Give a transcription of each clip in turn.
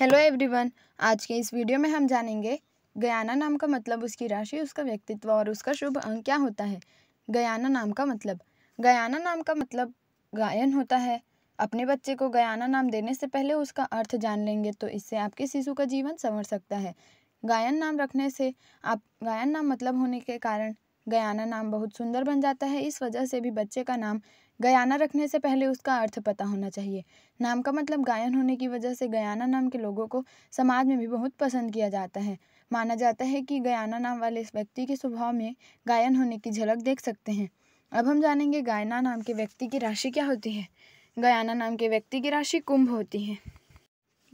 hello everyone आज के इस वीडियो में हम जानेंगे गयाना नाम का मतलब उसकी राशि उसका व्यक्तित्व और उसका शुभ अंक क्या होता है गयाना नाम का मतलब गयाना नाम का मतलब गायन होता है अपने बच्चे को गयाना नाम देने से पहले उसका अर्थ जान लेंगे तो इससे आपके शिशु का जीवन संवर सकता है गायन नाम रखने से आप गायन नाम मतलब होने के कारण गयाना नाम बहुत सुंदर बन जाता है इस वजह से भी बच्चे का नाम गयाना रखने से पहले उसका अर्थ पता होना चाहिए नाम का मतलब गायन होने की वजह से गयाना नाम के लोगों को समाज में भी बहुत पसंद किया जाता है माना जाता है कि गयाना नाम वाले इस व्यक्ति के स्वभाव में गायन होने की झलक देख सकते हैं अब हम जानेंगे गायना नाम के व्यक्ति की राशि क्या होती है गयाना नाम के व्यक्ति की राशि कुंभ होती है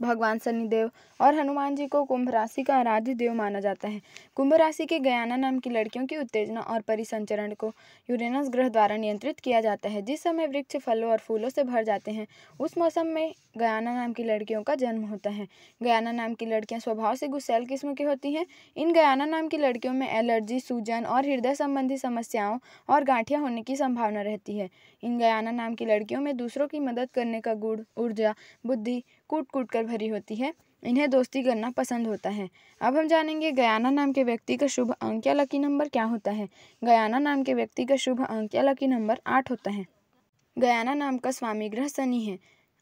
भगवान शनिदेव और हनुमान जी को कुंभ राशि का आराध्य देव माना जाता है कुंभ राशि के गयाना नाम की लड़कियों की उत्तेजना और परिसंचरण को यूरेनस ग्रह द्वारा नियंत्रित किया जाता है जिस समय वृक्ष फलों और फूलों से भर जाते हैं उस मौसम में गयाना नाम की लड़कियों का जन्म होता है गयाना नाम की लड़कियाँ स्वभाव से गुस्सैल किस्म की होती हैं इन गयाना नाम की लड़कियों में एलर्जी सूजन और हृदय संबंधी समस्याओं और गांठियाँ होने की संभावना रहती है इन गयाना नाम की लड़कियों में दूसरों की मदद करने का गुण ऊर्जा बुद्धि कूट कूट कर भरी होती है इन्हें दोस्ती करना पसंद होता है अब हम जानेंगे गयाना नाम के व्यक्ति का शुभ अंक या लकी नंबर क्या होता है गयाना नाम के व्यक्ति का शुभ अंक या लकी नंबर आठ होता है गयाना नाम का स्वामी ग्रह शनि है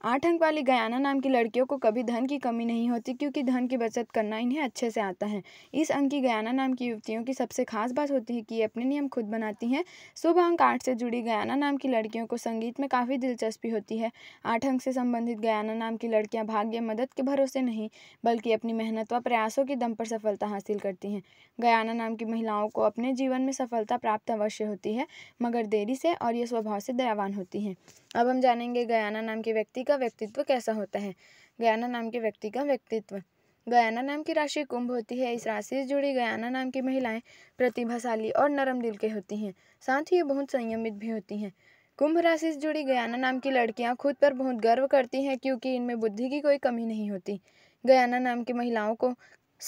आठ अंक वाली गयाना नाम की लड़कियों को कभी धन की कमी नहीं होती क्योंकि धन की बचत करना इन्हें अच्छे से आता है इस अंक की गयाना नाम की युवतियों की सबसे खास बात होती है कि ये अपने नियम खुद बनाती हैं शुभ अंक आठ से जुड़ी गयाना नाम की लड़कियों को संगीत में काफ़ी दिलचस्पी होती है आठ अंक से संबंधित गयाना नाम की लड़कियाँ भाग्य मदद के भरोसे नहीं बल्कि अपनी मेहनत व प्रयासों के दम पर सफलता हासिल करती हैं गयाना नाम की महिलाओं को अपने जीवन में सफलता प्राप्त अवश्य होती है मगर देरी से और ये स्वभाव से दयावान होती हैं अब हम जानेंगे गयाना नाम के व्यक्ति का का व्यक्तित्व कैसा होता है गयाना नाम के व्यक्ति का व्यक्तित्व गयाना नाम की राशि कुंभ होती है इस राशि से जुड़ी गयाना नाम की महिलाएं प्रतिभाशाली और नरम दिल के होती हैं साथ ही ये बहुत संयमित भी होती हैं कुंभ राशि से जुड़ी गयाना नाम की लड़कियां खुद पर बहुत गर्व करती हैं क्योंकि इनमें बुद्धि की कोई कमी नहीं होती गयाना नाम की महिलाओं को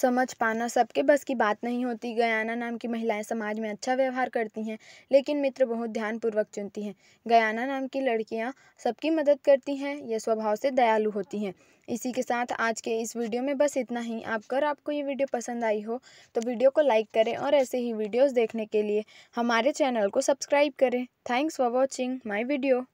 समझ पाना सबके बस की बात नहीं होती गयाना नाम की महिलाएं समाज में अच्छा व्यवहार करती हैं लेकिन मित्र बहुत ध्यानपूर्वक चुनती हैं गयाना नाम की लड़कियां सबकी मदद करती हैं यह स्वभाव से दयालु होती हैं इसी के साथ आज के इस वीडियो में बस इतना ही आप अगर आपको ये वीडियो पसंद आई हो तो वीडियो को लाइक करें और ऐसे ही वीडियोज़ देखने के लिए हमारे चैनल को सब्सक्राइब करें thanks for watching my video